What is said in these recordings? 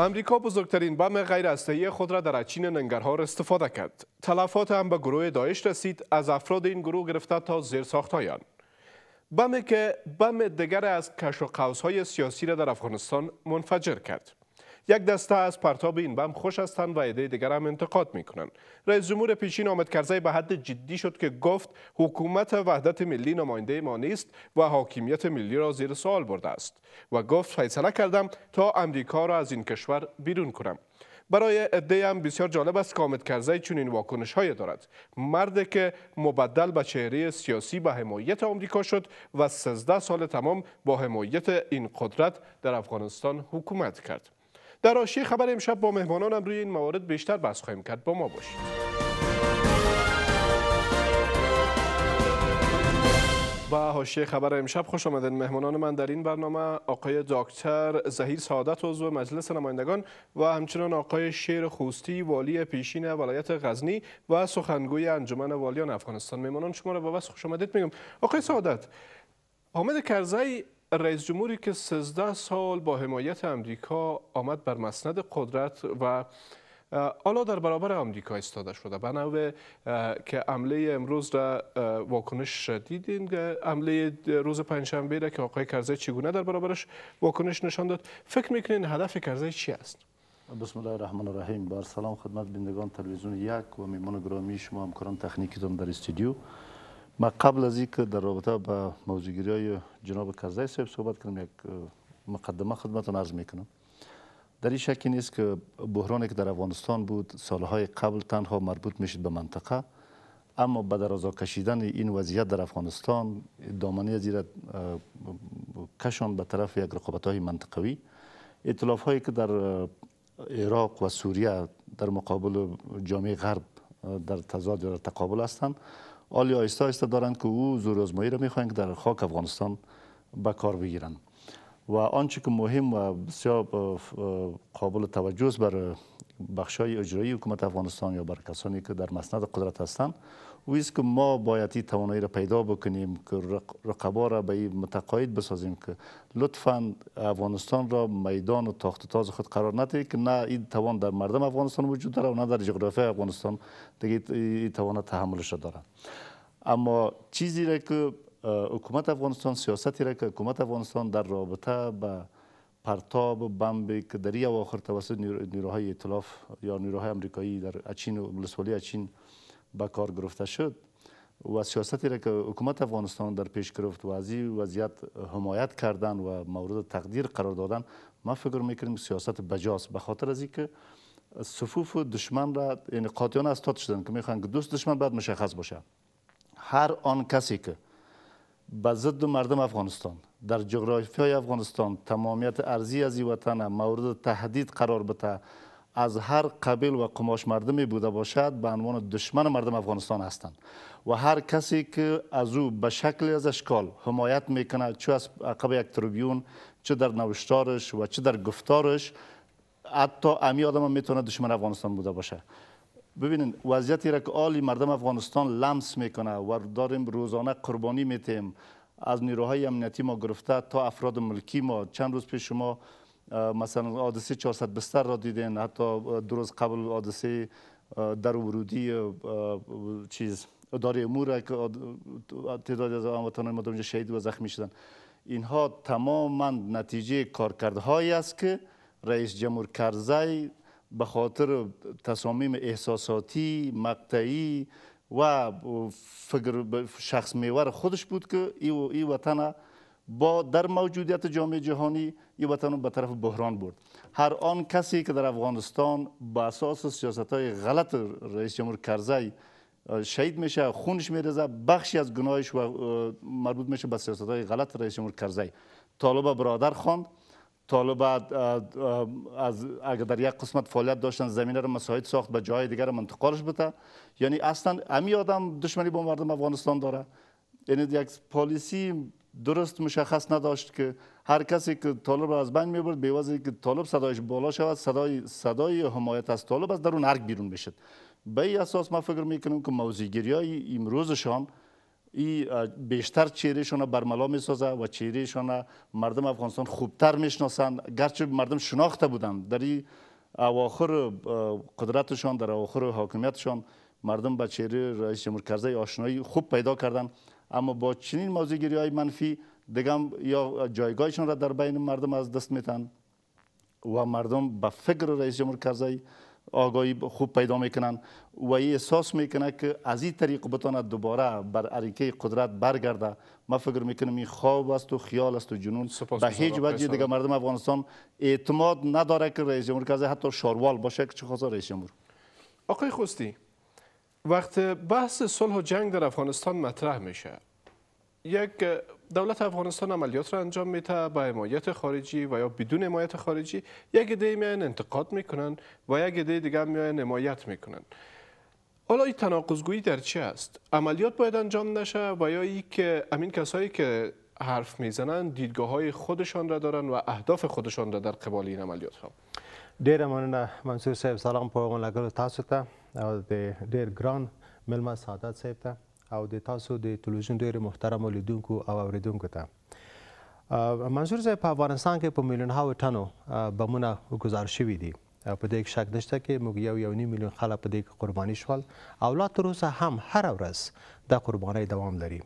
امریکا بزرگترین بم غیرهسته‌ای خود را در اچین ننگرهار استفاده کرد. تلفات هم به گروه داعش رسید از افراد این گروه گرفته تا زیر ساختایان. بمی که بم دیگر از کش و قوس های سیاسی را در افغانستان منفجر کرد. یک دسته از پرتاب این بم خوش هستند و عده دیگر هم انتقاد میکنند رئیس جمهور پیشین آمد کرزی به حد جدی شد که گفت حکومت وحدت ملی نماینده ما نیست و حاکمیت ملی را زیر سوال برده است و گفت فیصله کردم تا امریکا را از این کشور بیرون کنم برای عده هم بسیار جالب است که آمد کرزی چنین واکنش های دارد مرد که مبدل به چهره سیاسی به حمایت آمریکا شد و 13 سال تمام با حمایت این قدرت در افغانستان حکومت کرد در آشی خبر امشب با مهمانانم روی این موارد بیشتر بحث خواهیم کرد با ما باشید با حاشیه خبر امشب خوش آمدید مهمانان من در این برنامه آقای دکتر زهیر سعادت عضو مجلس نمایندگان و همچنین آقای شیر خوستی والی پیشین ولایت غزنی و سخنگوی انجمن والیان افغانستان مهمانان شما را با خوش آمدید میگم آقای سعادت آمد کرزی رئیس جمهوری که 13 سال با حمایت امریکا آمد بر مسند قدرت و حالا در برابر آمریکا ایستاده شده بنابه که عمله امروز را واکنش دیدین عمله روز پنجشنبه را که آقای کرزی چگونه در برابرش واکنش نشان داد فکر میکنین هدف کرزی چی است بسم الله الرحمن الرحیم بر سلام خدمت بینندگان تلویزیون یک و میمان گرامی شما همکاران تخنیکی در استودیو ما قبل از اینکه در رابطه با موضوعگیری های جناب کرزای صاحب صحبت کنم یک مقدمه خدمتون عرض میکنم در این شکی نیست که بحرانی که در افغانستان بود سالهای قبل تنها مربوط میشد به منطقه اما به درازا کشیدن این وضعیت در افغانستان دامنه زیر کشان به طرف یک رقابت های منطقوی اطلاف هایی که در عراق و سوریه در مقابل جامعه غرب در تضاد یا در تقابل هستند آلی آیسته دارند که او زور را میخواهند که در خاک افغانستان به کار بگیرند و آنچه که مهم و بسیار قابل توجه بر بخشای اجرایی حکومت افغانستان یا بر کسانی که در مسند قدرت هستند و که ما باید این توانایی را پیدا بکنیم که رقبا را به این متقاید بسازیم که لطفا افغانستان را میدان و تاخت تاز خود قرار ندهید که نه این توان در مردم افغانستان وجود داره و نه در جغرافی افغانستان دیگه این توان تحملش را داره اما چیزی که حکومت افغانستان سیاستی را که حکومت افغانستان در رابطه به پرتاب بمب که در اواخر توسط نیروهای اطلاف یا نیروهای امریکایی در اچین و اچین به کار گرفته شد و سیاستی را که حکومت افغانستان در پیش گرفت و از این وضعیت حمایت کردن و مورد تقدیر قرار دادن ما فکر میکنیم سیاست بجاست به خاطر از اینکه صفوف دشمن را یعنی از استاد شدن که میخوان که دوست دشمن باید مشخص باشه هر آن کسی که به ضد مردم افغانستان در جغرافیای افغانستان تمامیت ارزی از وطن مورد تهدید قرار بده از هر قبیل و قماش مردمی بوده باشد به عنوان دشمن مردم افغانستان هستند و هر کسی که از او به شکل از اشکال حمایت میکنه چه از عقب یک تریبیون چه در نوشتارش و چه در گفتارش حتی امی آدم هم میتونه دشمن افغانستان بوده باشه ببینید وضعیتی را که آلی مردم افغانستان لمس میکنه و داریم روزانه قربانی میتیم از نیروهای امنیتی ما گرفته تا افراد ملکی ما چند روز پیش شما مثلا حادثه 400 بستر را دیدین حتی دو روز قبل حادثه در ورودی چیز اداره امور که تعداد از هموطنان ما اونجا شهید و زخمی شدن اینها تماما نتیجه کارکردهایی است که رئیس جمهور کرزی به خاطر تصامیم احساساتی مقطعی و فکر شخص میور خودش بود که این ای وطن با در موجودیت جامعه جهانی یه وطن به طرف بحران برد هر آن کسی که در افغانستان با اساس سیاست های غلط رئیس جمهور کرزی شهید میشه خونش میرزه بخشی از گناهش و مربوط میشه به سیاست های غلط رئیس جمهور کرزی طالب برادر خواند طالب از اگر در یک قسمت فعالیت داشتن زمینه رو مساعد ساخت به جای دیگر منتقالش بده یعنی اصلا امی آدم دشمنی با مردم افغانستان داره یعنی یک پالیسی درست مشخص نداشت که هر کسی که طالب را از بین می به که طالب صدایش بالا شود صدای صدای حمایت از طالب از درون ارگ بیرون بشد به این اساس ما فکر میکنم که موزیگیری های امروزشان ای بیشتر چهرهشان برملا می سازه و چهرهشان مردم افغانستان خوبتر میشناسند گرچه مردم شناخته بودند در این اواخر قدرتشان در اواخر حاکمیتشان مردم با چهره رئیس جمهور کرزی آشنایی خوب پیدا کردند اما با چنین موزگیری های منفی دیگم یا جایگاهشان را در بین مردم از دست میتن و مردم به فکر رئیس جمهور کرزی آگاهی خوب پیدا میکنن و ای احساس میکنه که از این طریق بتانه دوباره بر اریکه قدرت برگرده ما فکر میکنم این خواب است و خیال است و جنون به هیچ وجه دیگه مردم افغانستان اعتماد نداره که رئیس جمهور کرزی حتی شاروال باشه که چه خواست رئیس آقای خوستی وقت بحث صلح و جنگ در افغانستان مطرح میشه یک دولت افغانستان عملیات را انجام میده با حمایت خارجی و یا بدون حمایت خارجی یک عده میان انتقاد میکنن و یک عده دیگر میان حمایت میکنن حالا این گویی در چی است عملیات باید انجام نشه و یا ای که امین کسایی که حرف میزنن دیدگاه های خودشان را دارن و اهداف خودشان را در قبال این عملیات ها ډیره مننه منصور صاحب سلام په لګلو تاسو ته او د ډیر ګران ملما سعادت صاحب ته او د تاسو د ټلویزیون ډیر محترم لیدونکو او اوریدونکو ته منصور صاحب په افغانستان کې په میلیون هاو ټنو بمونه گزار شوي دي په دې کې شک نشته کې موږ یو یو نیم میلیون خلک په دې کې قرباني شول او لا تر اوسه هم هر ورځ د قربانۍ دوام لري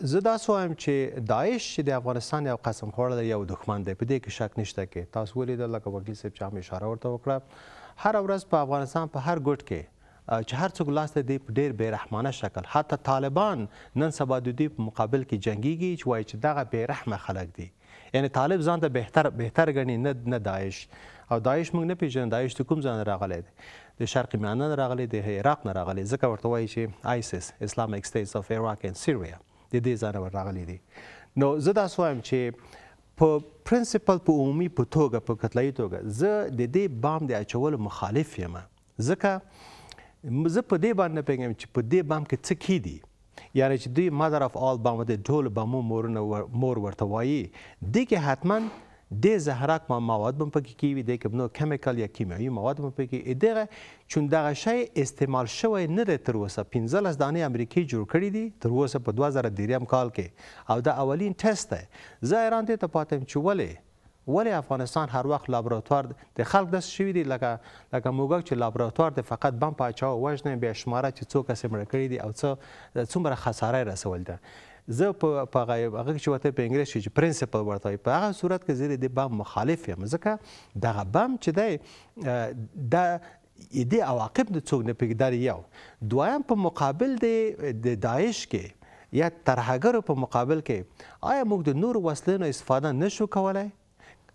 زه دا سوایم چې داعش چې د افغانستان یو قسم خوړل یو دښمن دی په دې کې شک نشته کې تاسو ولیدل لکه وکیل صاحب چې هم اشاره ورته وکړه هر ورځ په افغانستان په هر ګټ کې چې هر څوک لاس ته دی په ډیر بیرحمانه شکل حتی طالبان نن سبا د دوی په مقابل کې جنگيږي چې وایي چې دغه بیرحمه خلک دي یعنی طالب ځان ته بهتر بهتر غني نه نه داعش او داعش موږ نه پیژنه داعش ته کوم ځان راغلی دی د شرق میانه راغلی دی عراق نه راغلی ځکه ورته وایي چې آیسس اسلامک سټیټس اف عراق اند سیریا د دې ځانه راغلي دي نو زه دا سوایم چې په پرنسپل په عمومي په توګه په کتلای توګه زه د دې بام د اچولو مخالف یم ځکه زه په دې باندې پیغام چې په دې بام کې څه کی دي یعنی چې دوی مادر اف آل بام د ټول بامو مور مور ورته وایي دغه حتماً د زهرک مواد هم پکې کیوي د کوم نو کیمیکل یا کیمیاوي مواد هم پکې دغه چون دغه شی استعمال شوی نه دی تر اوسه 15 دانه امریکای جوړ کړی دي تر اوسه په 2013 کال کې او د اولین ټیسټ دی زه ایران ته پاتم چې ولې ولی افغانستان هر وخت لابراتوار د خلک داس شوی دی لکه لکه موګک چې لابراتوار د فقط بم پاچا وژنې به شماره چې څو کس مړ کړی دي او څو څومره خساره رسول ده زه په هغه هغه چې وته په انګلیسي چې پرنسپل ورته په هغه صورت کې زه د بم مخالف یم ځکه دغه بم چې دی د دې عواقب د څوک نه پګدار یو دویم په مقابل د د داعش کې یا ترهګرو په مقابل کې آیا موږ د نور وسلې نه استفاده نشو کولای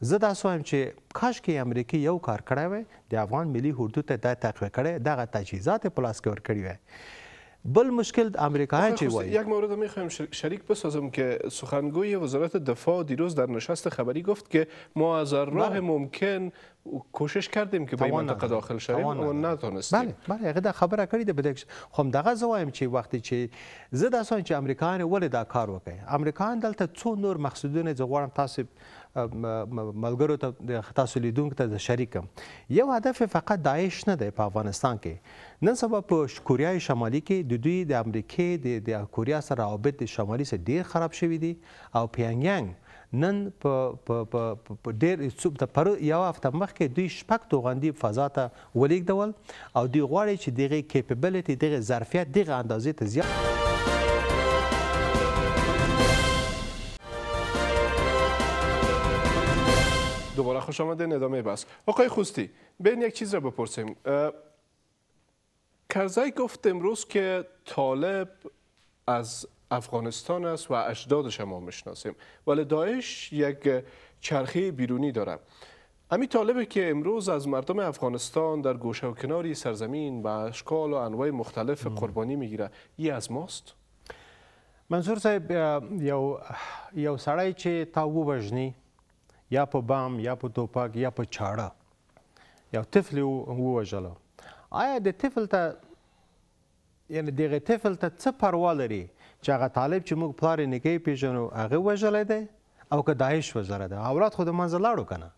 زه دا سوایم چې کاش کې امریکای یو کار کړی وای د افغان ملي حدود ته دا تقوی کړي دغه تجهیزات په لاس کې ور کړی وای بل مشکل امریکایی چی وای یک مورد میخوایم شریک بسازم که سخنگوی وزارت دفاع دیروز در نشست خبری گفت که ما از راه ممکن کوشش کردیم که به این منطقه داخل شویم اما نتونستیم بله بله هغه دا خبره کړې ده بلک خو دغه زوایم چې وخت چې زه د اسان چې امریکایان ولې دا کار وکړي امریکایان دلته څو نور مقصدونه زغورم تاسو ملګرو ته د تاسو لیدونکو ته د شریکم یو هدف فقط داعش نه دی په افغانستان کې نن سبا په کوریا شمالي کې د دوی د امریکې د کوریا سره روابط د شمالي سره ډیر خراب شوي دي او پیانګ نن په په ډېر څوب د پر یو هفته مخکې دوی شپږ توغندي فضا ته ولیک ډول او دوی غواړي چې دغه کیپبلیټي دغه ظرفیت دغه اندازې ته زیات دوباره خوش آمدین ادامه بس آقای خوستی بین یک چیز را بپرسیم کرزای گفت امروز که طالب از افغانستان است و اجدادش ما میشناسیم ولی داعش یک چرخه بیرونی داره امی طالبه که امروز از مردم افغانستان در گوشه و کناری سرزمین به اشکال و انواع مختلف قربانی میگیره ای از ماست منظور صاحب یو یو چه چې یا په بام یا په توپک یا په چاړه یو طفل ووژلو آیا د طفل ته یعنی دغه طفل ته څه پروا لري چې هغه طالب چې موږ پلار یې نږدې پېژنو هغه وژلی دی او که داعش وژلی دی اولاد خو د منځه لاړو که نه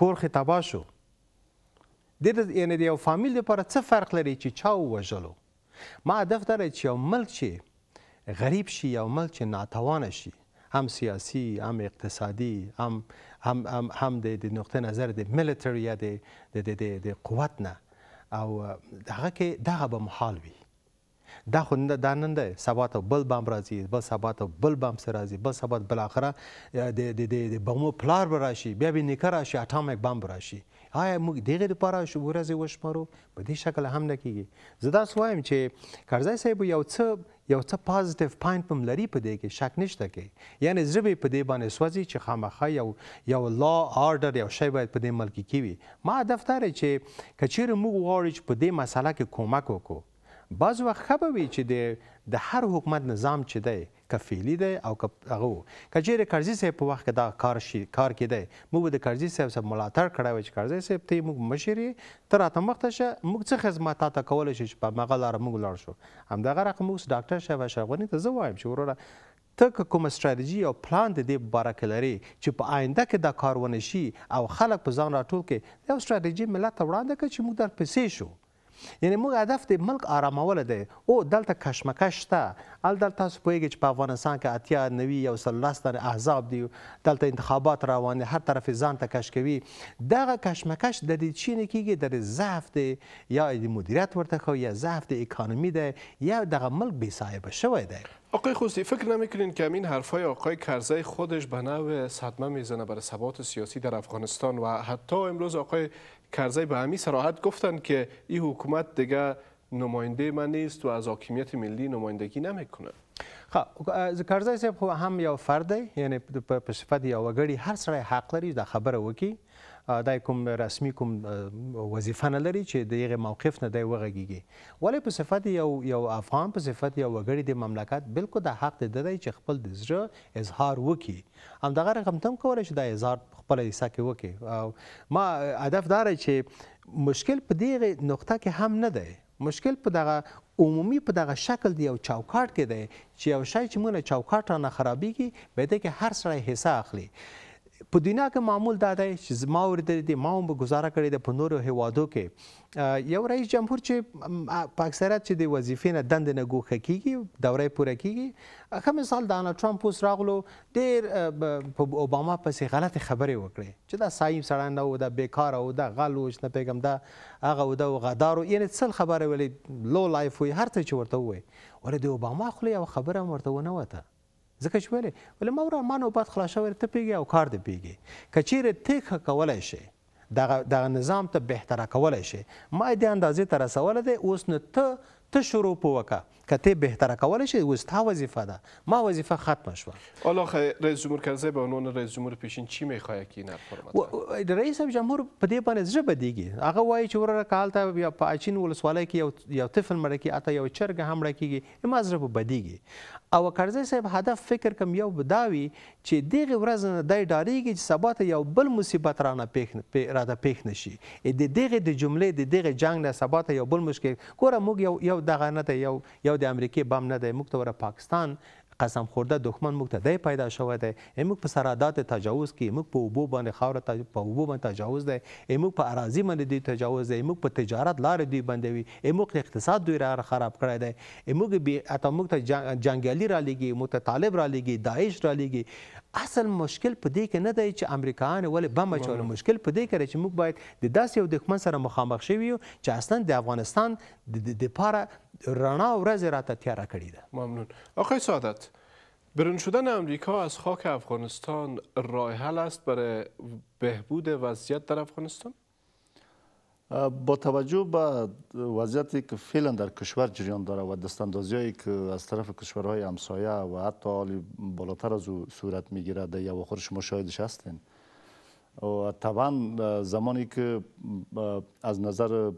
کور خې تباه شو د یعنی د یو فامیل لپاره څه فرق لري چې چا ووژلو ما هدف دا چې یو ملک چې غریب شي یو ملک چې ناتوانه شي هم سیاسي هم اقتصادي هم هم هم هم د نقطه نظر د ملټری یا د د قوت نه او دغه کې دغه به محال وي دا خو دا نن دی سبا ته بل بم راځي بل سبا ته بل بم سره راځي بل سبا بالاخره د د د بمو پلار به راشي بیا به نیکه راشي اټامیک بم راشي آیا موږ دغه لپاره شو ورځې وشمارو په دې شکل هم نه کیږي زه دا سوایم چې کرزی صاحب یو څه یو څه پازټیو پوینټ پم لري په دې کې شک نشته کې یعنی زبې په دې باندې سوځي چې خامخا یو یو لا آرډر یو شی باید په دې ملک کې وي ما هدف دا چې کچیر موږ غواړو چې په دې مسله کې کومک وکړو بعض وخت خبه وي چې د هر حکومت نظام چې دی کفیلی دی او هغه کچېره کرزی صاحب په وخت کې دا کار شي کار کېدی موږ د کرزی صاحب سره ملاتړ کړی و چې کرزی صاحب ته موږ مشري تر اته مخته شه موږ څه خدمات ته کول شي چې په مغه لار موږ لاړ شو هم دغه رقم اوس ډاکټر شاه وشغونی ته زه وایم چې وروره ته کوم استراتیجی او پلان د دې بارک لري چې په آینده کې دا کار ونشي او خلک په ځان راټول کې یو استراتیجی ملت وړاندې کړي چې موږ در پسې شو یعنی موږ هدف د ملک آرامول دی او دلته کشمکش شته ال دلته تاسو پوهیږئ چې په افغانستان کې اتیا نوي یو سل لس تنه احزاب دي دلته انتخابات روان دي هر طرف ځان ته کش کوي دغه کشمکش د دې چی نه کیږي د ضعف دی یا د مدیریت ورته خو یا ضعف د اکانومی دی یا دغه ملک بی صاحب شوی دی آقای خوستی فکر نمیکنین که این حرفای آقای کرزی خودش به نوع صدمه میزنه برای ثبات سیاسی در افغانستان و حتی امروز آقای کرزی به همین سراحت گفتن که این حکومت دیگه نماینده من نیست و از حاکمیت ملی نمایندگی نمیکنه خب کرزی صاحب هم یو فرد یعنی په صفت یو وګړي هر سره حق لري دا خبره وکي دای کوم رسمي کوم وظیفه نه لري چې دغه موقف نه دی وغږیږي ولې په صفت یو یو افغان په صفت یو وګړي د مملکت بالکل د حق د دی چې خپل د زړه اظهار وکړي هم دغه رقم تم کولای شي د اظهار خپل حصہ کې وکړي ما هدف دار چې مشکل په دغه نقطه کې هم نه دی مشکل په دغه عمومي په دغه شکل دی او چوکاټ کې دی چې یو شای چې مونږه چوکاټ نه خرابېږي به دې کې هر سړی حصہ اخلي په دنیا کې معمول دا دی چې زما ورته دي ما هم گزاره کړې ده په نورو هیوادو کې یو رئیس جمهور چې په اکثریت چې د وظیفې نه دند نه ګوښه کیږي دوره پوره کیږي ښه مثال دانالډ ټرمپ اوس راغلو ډیر په اوباما پسې غلط خبرې وکړې چې دا سایم سړی نه و دا بیکار او دا غل و نه پیغام دا هغه و دا غدار یعنی سل خبره ولې لو لایف وي هر څه چې ورته وي ولې د اوباما خو یو خبره ورته ونه وته ځکه چې ویلې ولې ما وره ما نوبات خلاص شوی ته پیږي او کار دې پیږي که چیرې ته ښه کولی شي دغه نظام ته بهتره کولی شي ما دې اندازې ته رسولی دی اوس نو ته ته شروع په وکا کته بهتره کول شي وستا وظیفه ده ما وظیفه ختم شو الله رئیس جمهور کنزه به عنوان رئیس جمهور پیشین چی میخواد کی نه فرمات رئیس جمهور په دې باندې زړه بدیږي هغه وایي چې وره کال ته یا پاچین ولسوالۍ کې یو یو طفل مړ کی اته یو چرګ هم مړ کیږي ما زړه بدیږي او کرزه صاحب هدف فکر کم یو بداوي چې دغه ورځ نه دای ډاریږي چې سبا ته یو بل مصیبت رانه پیښ را ده پیښ نشي د دغه د جملې د دغه جنگ نه سبا ته یو بل مشکل ګوره موږ یو یو یو دغه نه دی یو یو د امریکای بم نه دی موږ ته وره پاکستان قسم خورده دښمن موږ ته دی پیدا شوی دی موږ په سرادات تجاوز کې موږ په اوبو باندې خاور ته په اوبو باندې تجاوز دی موږ په اراضي باندې دی تجاوز دی موږ په تجارت لارې دی بندوي موږ اقتصاد دوی را خراب کړی دی موږ به اته موږ ته جنگالي را لګي متطالب را لګي داعش را لګي اصل مشکل په دې کې نه دی چې امریکایان ولې بم اچول مشکل په دې کې چې موږ باید د داسې یو دښمن سره مخامخ شوی چې اصلا د افغانستان د لپاره رڼا ورځ راته تیاره کړې ده ممنون آقای سعادت برون شدن امریکا از خاک افغانستان راه حل است برای بهبود وضعیت در افغانستان با توجه به وضعیتی که فعلا در کشور جریان داره و دستاندازی که از طرف کشورهای همسایه و حتی بالاتر از او صورت میگیره در یواخر شما شاهدش هستین و طبعا زمانی که از نظر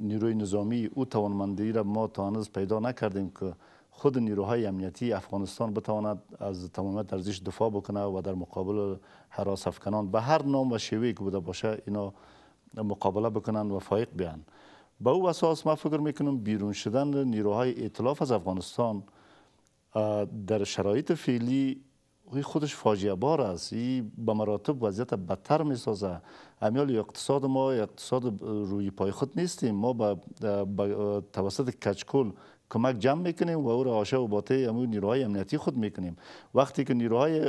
نیروی نظامی او توانمندی را ما تا پیدا نکردیم که خود نیروهای امنیتی افغانستان بتواند از تمامیت ارزش دفاع بکنه و در مقابل حراس افکنان به هر نام و شیوهی که بوده باشه اینا مقابله بکنن و فایق بیان به او اساس ما فکر میکنم بیرون شدن نیروهای اطلاف از افغانستان در شرایط فعلی خودش فاجعه بار است ای به مراتب وضعیت بدتر میسازه سازه اقتصاد ما اقتصاد روی پای خود نیستیم ما به توسط کچکول کمک جمع میکنیم و او را آشه و باطه یعنی نیروهای امنیتی خود میکنیم وقتی که نیروهای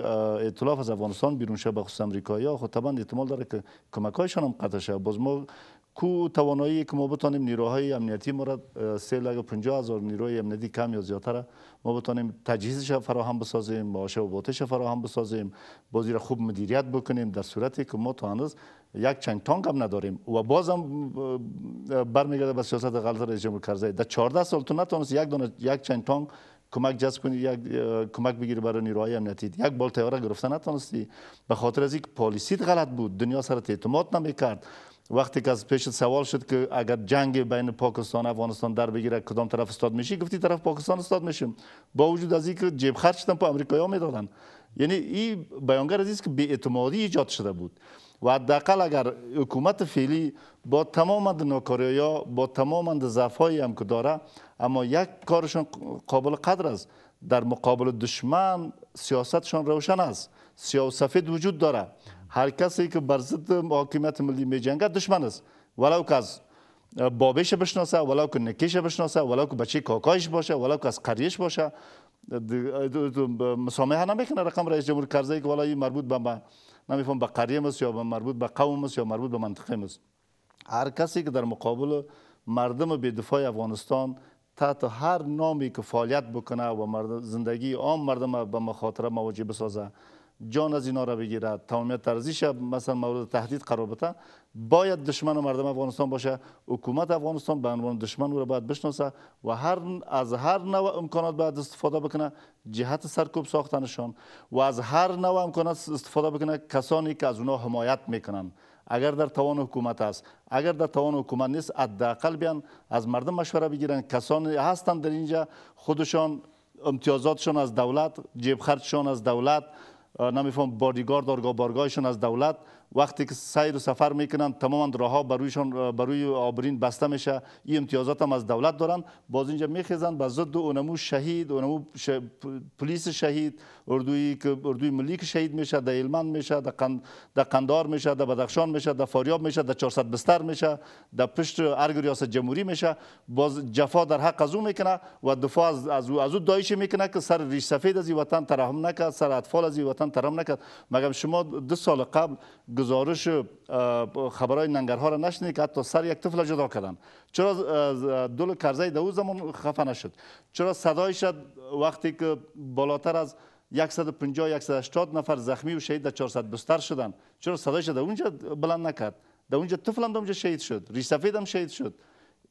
ائتلاف از افغانستان بیرون شه به خصوص امریکایی ها خود طبعا احتمال داره که کمکایشان هم قطع شه باز ما کو توانایی که ما بتانیم نیروهای امنیتی ما را 3 نیروی امنیتی کم یا زیادتر ما بتانیم تجهیزش فراهم بسازیم معاشه و باتش فراهم بسازیم بازی را خوب مدیریت بکنیم در صورتی که ما تا هنوز یک چنگ تانک هم نداریم و بازم برمیگرده به سیاست غلط رئیس جمهور کرزی در 14 سال تو نتونست یک دونه یک چنگ تانک کمک جذب کنی یک کمک بگیری برای نیروهای امنیتی یک بال تیاره گرفته نتونستی به خاطر از یک پالیسیت غلط بود دنیا سرت اعتماد نمیکرد وقتی که از پیش سوال شد که اگر جنگ بین پاکستان و افغانستان در بگیره کدام طرف استاد میشی گفتی طرف پاکستان استاد میشیم با وجود از اینکه جیب خرچ شدن په امریکایا میدادن یعنی این بیانگر از که اعتمادی ایجاد شده بود و حداقل اگر حکومت فعلی با تمام ناکاری ها با تمام ضعف هم که داره اما یک کارشون قابل قدر است در مقابل دشمن سیاستشان روشن است سیاه و وجود داره هر کسی که بر ضد حاکمیت ملی جنگه دشمن است ولو که از بابش بشناسه ولو که نکیش بشناسه ولو که بچه کاکایش باشه ولو که از قریش باشه مسامحه نمیکنه رقم رئیس جمهور کرزی که ولای مربوط به نمیفهم به قریه یا به مربوط به قوم است یا مربوط به منطقه است هر کسی که در مقابل مردم دفاع افغانستان تحت هر نامی که فعالیت بکنه و زندگی عام مردم به مخاطره مواجه بسازه جان از اینا را بگیرد تمامیت ترزیش مثلا مورد تهدید قرار بده باید دشمن و مردم افغانستان باشه حکومت افغانستان به عنوان دشمن او را باید بشناسه و هر از هر نوع امکانات باید استفاده بکنه جهت سرکوب ساختنشان و از هر نوع امکانات استفاده بکنه کسانی که از اونها حمایت میکنن اگر در توان حکومت است اگر در توان حکومت نیست حداقل بیان از مردم مشوره بگیرن کسانی هستند در اینجا خودشان امتیازاتشان از دولت جیب خرجشان از دولت نمیفهم بادیگارد آرگا از دولت وقتی که سیر و سفر میکنن تماما راها برویشان بروی آبرین بسته میشه این امتیازات هم از دولت دارن باز اینجا میخیزن به ضد اونمو شهید اونمو پلیس شهید اردوی که اردوی ملی که شهید میشه د میشه د قند... قندار میشه د بدخشان میشه د فاریاب میشه د 400 بستر میشه د پشت ارگ جمهوری میشه باز جفا در حق ازو میکنه و دفاع از از از دایشه میکنه که سر ریش سفید از وطن ترحم نکرد سر اطفال از وطن ترحم نکرد مگر شما دو سال قبل گزارش خبرای ننگرها را نشنی که حتی سر یک طفل جدا کردن چرا دل کرزه دو زمان خفه نشد چرا شد وقتی که بالاتر از 150 180 نفر زخمی و شهید در 400 بستر شدن چرا صدایش در اونجا بلند نکرد در اونجا طفل هم اونجا شهید شد ریش سفید هم شهید شد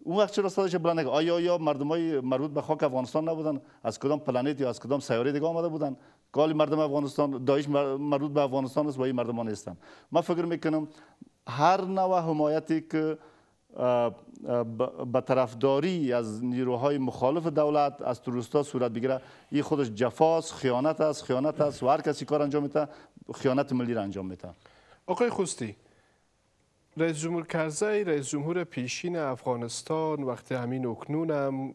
اون وقت چرا صدایش بلند نکرد آیا آیا مردمای مربوط به خاک افغانستان نبودن از کدام پلنت یا از کدام سیاره دیگه آمده بودن کالی مردم افغانستان دایش مربوط به افغانستان است و این مردمان هستند ما فکر میکنم هر نوع حمایتی که به طرفداری از نیروهای مخالف دولت از تروریستا صورت بگیره این خودش جفاست خیانت است خیانت است و هر کسی کار انجام میده خیانت ملی را انجام میده آقای خوستی رئیس جمهور کرزی رئیس جمهور پیشین افغانستان وقتی همین اکنون هم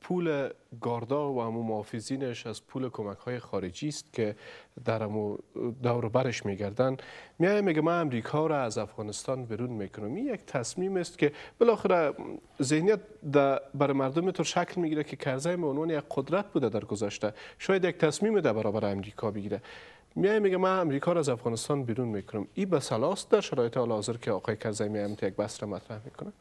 پول گاردا و همو محافظینش از پول کمک های خارجی است که در همو دور برش میگردن میای میگه من امریکا را از افغانستان برون میکنم این یک تصمیم است که بالاخره ذهنیت بر مردم طور شکل میگیره که کرزی به عنوان یک قدرت بوده در گذشته شاید یک تصمیم در برابر امریکا بگیره میای میگه من امریکا را از افغانستان بیرون میکنم این به در شرایط حال حاضر که آقای کرزی میایم یک بحث مطرح میکنه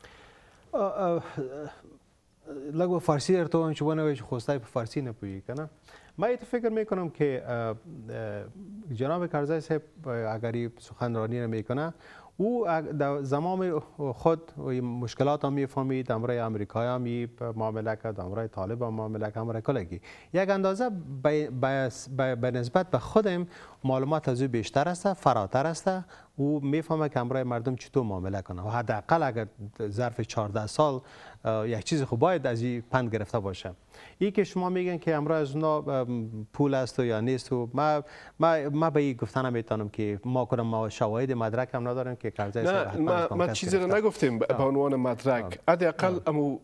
لگو فارسی در تو چون چه خوستای فارسی نپویی کنه ما ایتو فکر میکنم که جناب کارزای صاحب اگر سخنرانی را میکنه او در زمان خود مشکلات هم میفهمید دمره امریکای هم معامله کرد دمره طالب هم معامله کرد کلگی یک اندازه به نسبت به خودم معلومات از او بیشتر است فراتر است او میفهمه که امرای مردم چطور معامله کنه و حداقل اگر ظرف 14 سال یک چیز خوب باید از این پند گرفته باشه این که شما میگن که امروز از اونا پول است و یا نیست و ما ما, ما به این گفتن نمیتونم که ما کنم ما شواهد مدرک هم نداریم که قرضه نه ما, چیزی رو نگفتیم به عنوان مدرک حداقل امو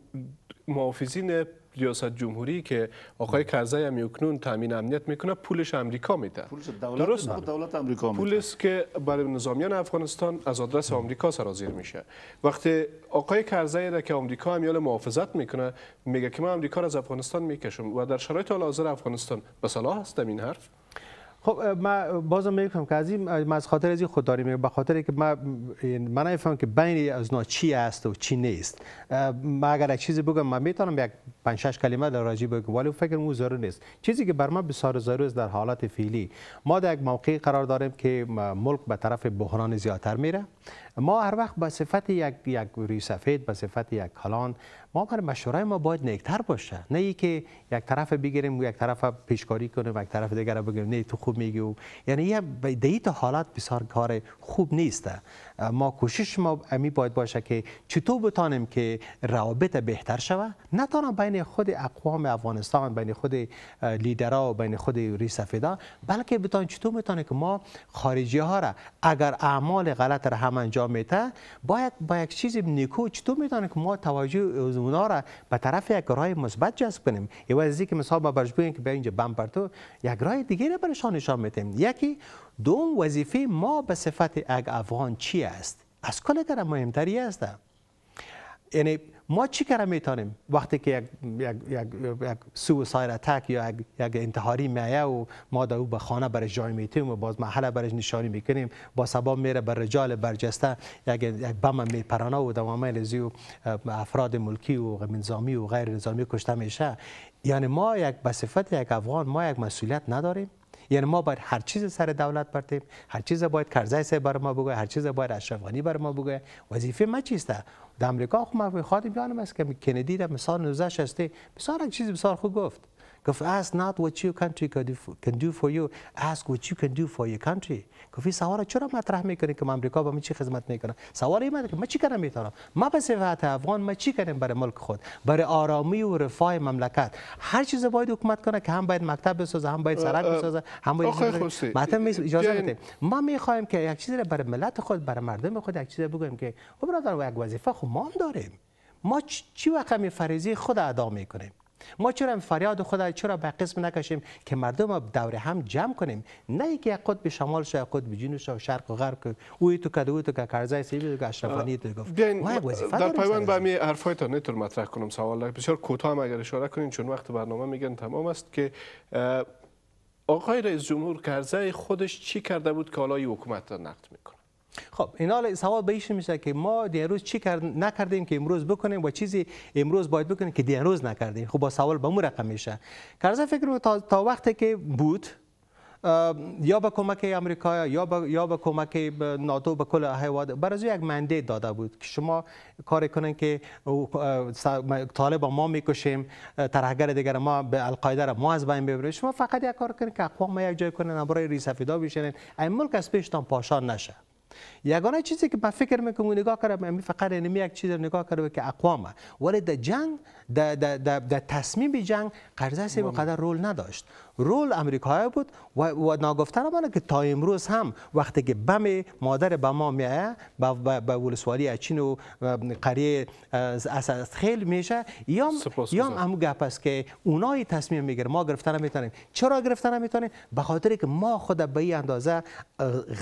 محافظین ریاست جمهوری که آقای بله. کرزی هم یکنون تامین امنیت میکنه پولش امریکا میده پولش دولت دولت امریکا میده پولش که برای نظامیان افغانستان از آدرس امریکا سرازیر میشه وقتی آقای کرزی را که امریکا هم محافظت میکنه میگه که ما امریکا را از افغانستان میکشم و در شرایط حال حاضر افغانستان به صلاح هستم این حرف خب ما بازم میگم که از ما از خاطر از این خودداری میگم به خاطر که من نمیفهمم که بین از نا چی است و چی نیست ما اگر چیزی بگم من میتونم یک پنج شش کلمه در راجی بگم ولی فکر مو ضرور نیست چیزی که بر ما بسیار ضرور است در حالت فعلی ما در یک موقعی قرار داریم که ملک به طرف بحران زیاتر میره ما هر وقت به صفت یک یک سفید به صفت یک کلان ما کار مشوره ما باید نیکتر باشه نه ای که یک طرف بگیریم و یک طرف پیشکاری کنیم و یک طرف دیگر بگیریم نه تو خوب میگی و یعنی یه دیت حالت بسیار کار خوب نیسته ما کوشش ما امی باید باشه که چطور بتانیم که روابط بهتر شوه نه تنها بین خود اقوام افغانستان بین خود لیدرها و بین خود ریس بلکه بتان چطور میتونه که ما خارجی ها را اگر اعمال غلط را هم انجام میته باید با یک چیز نیکو چطور میتونه که ما توجه اونا را به طرف یک رای مثبت جذب کنیم یو از که مثال ما برش بگیم که به اینجا بم پرتو یک رای دیگه را برشان نشان میتیم یکی دوم وظیفه ما به صفت اگ افغان چی است از کل در مهمتری هستم یعنی ما چی کار میتونیم وقتی که یک, یک،, یک،, یک سویساید اتک یا یک،, یک, انتحاری میایه و ما در او به خانه برای جای میتیم و باز محله برش نشانی میکنیم با سبا میره بر رجال برجسته یک, یک بم میپرانه و دوامه لزی و افراد ملکی و نظامی و غیر نظامی کشته میشه یعنی ما یک به صفت یک افغان ما یک مسئولیت نداریم یعنی ما باید هر چیز سر دولت برتیم هر چیز باید کرزای سر بر ما بگه هر چیز باید اشرف بر ما بگه وظیفه ما چیسته در امریکا خود ما خادم بیانم است که کندی در مثال 1960 بسیار یک چیز بسیار خوب گفت Because ask not what your country can do for you, ask what you can do for your country. گفت سوال چرا مطرح میکنی که من امریکا به من چی خدمت میکنم سوال این که ما چی کنم میتونم ما به صفت افغان ما چی کنیم برای ملک خود برای آرامی و رفاه مملکت هر چیز باید حکومت کنه که هم باید مکتب بسازه هم باید سرک بسازه هم باید می اجازه بده ما میخوایم که یک چیزی برای ملت خود برای مردم خود یک چیزی بگویم که برادر یک وظیفه خود ما داریم ما چی وقت فریزی خود ادا میکنیم ما چرا فریاد خود چرا به قسم نکشیم که مردم را دور هم جمع کنیم نه اینکه یک به شمال شو یک قطب جنوب شو شرق و غرب که او تو کدو تو که کرزای سیبی تو که اشرفانی تو گفت در پیوند به می حرفای تا مطرح کنم سوال بسیار کوتاه هم اگر اشاره کنین چون وقت برنامه میگن تمام است که آقای رئیس جمهور کارزای خودش چی کرده بود که حالا حکومت را نقد میکنه خب این سوال به میشه که ما دیروز چی کرد نکردیم که امروز بکنیم و چیزی امروز باید بکنیم که دیروز نکردیم خب با سوال به مو رقم میشه کارزا فکر تا, تا وقتی که بود یا به کمک امریکا یا به یا کمک ناتو به کل حیوان برای یک منده داده بود که شما کار کنن که طالب ما میکشیم ترهگر دیگر ما به القاعده را ما از بین ببریم شما فقط یک کار کنین که اقوام یک جای کنن برای ریسفیدا بشینن این ملک از پیشتان پاشان نشه یگانه چیزی که من فکر میکنم نگاه کردم من یعنی فقط انمی یک چیز رو نگاه کردم که اقوامه ولی در جنگ در تصمیم جنگ قرضه به قدر رول نداشت رول امریکایی بود و, و ناگفتن که تا امروز هم وقتی که بم مادر به ما میایه به ولسوالی چین و قریه از خیل میشه یا یا هم گپ است که اونایی تصمیم میگیره ما گرفتن نمیتونیم چرا گرفتن نمیتونیم به خاطر که ما خود به این اندازه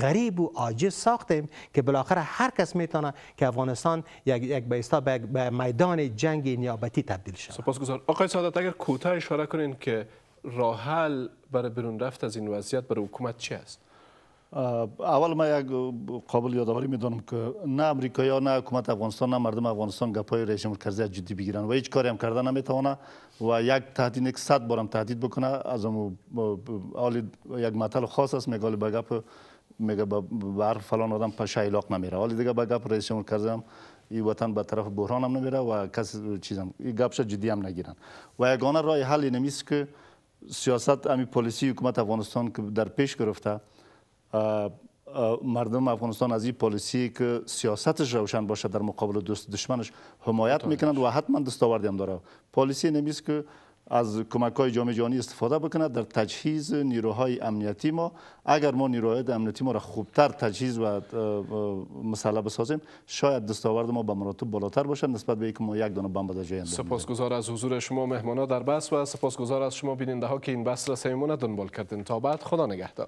غریب و عاجز ساختیم که بالاخره هر کس میتونه که افغانستان یک یک بیستا به میدان جنگ نیابتی تبدیل شود گزار آقای سعادت اگر کوتاه اشاره کنین که راحل برای برون رفت از این وضعیت برای حکومت چی است؟ اول من یک قابل یادآوری میدانم که نه امریکا ها نه حکومت افغانستان نه مردم افغانستان گپای رژیم کارزیات جدی بگیرن و هیچ کاری هم کردن نمیتونه و یک تهدید یک صد بارم تهدید بکنه از اون یک مطل خاص است میگه به گپ میگه به فلان آدم په شایلاق نمیره ولی دیگه به گپ رئیس مرکزی هم ای وطن به طرف بحران هم نمیره و کس چیزم این گپش جدی هم نگیرن و یگانه راه حل اینمیست که سیاست امی پالیسی حکومت افغانستان که در پیش گرفته مردم افغانستان از این پالیسی که سیاستش روشن باشه در مقابل دوست دشمنش حمایت میکنند و حتما دستاوردی هم داره پالیسی از کمک های جامعه جهانی استفاده بکند در تجهیز نیروهای امنیتی ما اگر ما نیروهای امنیتی ما را خوبتر تجهیز و مسئله بسازیم شاید دستاورد ما به مراتب بالاتر باشد نسبت به اینکه ما یک دونه بمب در جای سپاسگزار از حضور شما مهمانا در بس و سپاسگزار از شما بیننده ها که این بس را سیمونه دنبال کردین تا بعد خدا نگهدار